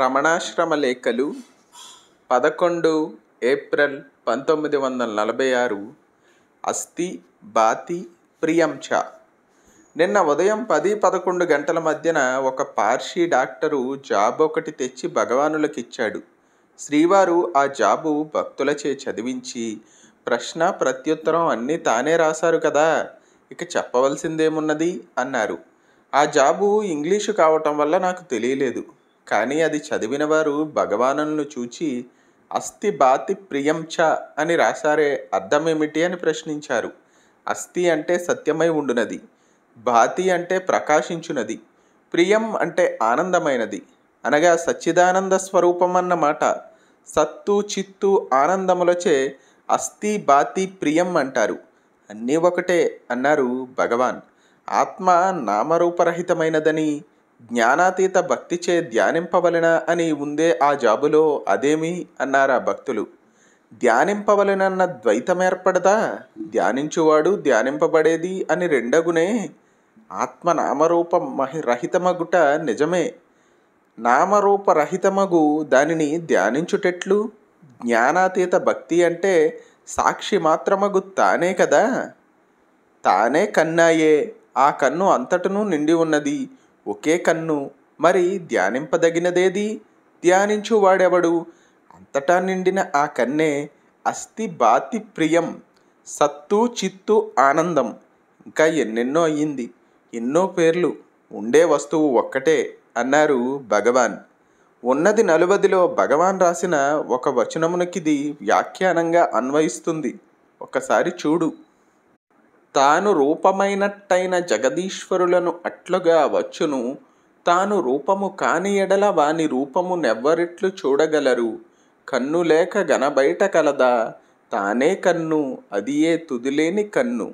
రమణాశ్రమ లేఖలు పదకొండు ఏప్రిల్ పంతొమ్మిది వందల నలభై ఆరు అస్థి బాతి ప్రియంచ నిన్న ఉదయం పది పదకొండు గంటల మధ్యన ఒక పార్షీ డాక్టరు జాబ్ ఒకటి తెచ్చి భగవానులకిచ్చాడు శ్రీవారు ఆ జాబు భక్తులచే చదివించి ప్రశ్న ప్రత్యుత్తరం అన్నీ తానే రాశారు కదా ఇక చెప్పవలసిందేమున్నది అన్నారు ఆ జాబు ఇంగ్లీషు కావటం వల్ల నాకు తెలియలేదు కానీ అది చదివిన వారు భగవానులను చూచి అస్థి బాతి ప్రియంచ అని రాశారే అర్థం ఏమిటి అని ప్రశ్నించారు అస్థి అంటే సత్యమై ఉండునది బాతి అంటే ప్రకాశించునది ప్రియం అంటే ఆనందమైనది అనగా సచ్చిదానంద స్వరూపం అన్నమాట సత్తు చిత్తు ఆనందములచే అస్థి బాతి ప్రియం అంటారు అన్నీ ఒకటే అన్నారు భగవాన్ ఆత్మ నామరూపరహితమైనదని జ్ఞానాతీత భక్తిచే ధ్యానింపవలన అని ఉందే ఆ జాబులో అదేమి అన్నారా భక్తులు ధ్యానింపవలనన్న ఏర్పడదా ధ్యానించువాడు ధ్యానింపబడేది అని రెండగునే ఆత్మనామరూప రహితమగుట నిజమే నామరూపరహితమగు దానిని ధ్యానించుటెట్లు జ్ఞానాతీత భక్తి అంటే సాక్షి మాత్రమగు తానే కదా తానే కన్నాయే ఆ కన్ను అంతటను నిండి ఉన్నది ఒకే కన్ను మరి ధ్యానింపదగినదేది ధ్యానించువాడెవడు అంతటా నిండిన ఆ కన్నే అస్థి బాతి ప్రియం సత్తు చిత్తు ఆనందం ఇంకా ఎన్నెన్నో అయ్యింది ఎన్నో పేర్లు ఉండే వస్తువు ఒక్కటే అన్నారు భగవాన్ ఉన్నది నలువదిలో భగవాన్ రాసిన ఒక వచనమునకిది వ్యాఖ్యానంగా అన్వయిస్తుంది ఒకసారి చూడు తాను రూపమైనట్టైన జగదీశ్వరులను అట్లుగా వచ్చును తాను రూపము కాని ఎడల వాని రూపము నెవ్వరిట్లు చూడగలరు కన్ను లేక గనబయట కలదా తానే కన్ను అదియే తుదిలేని కన్ను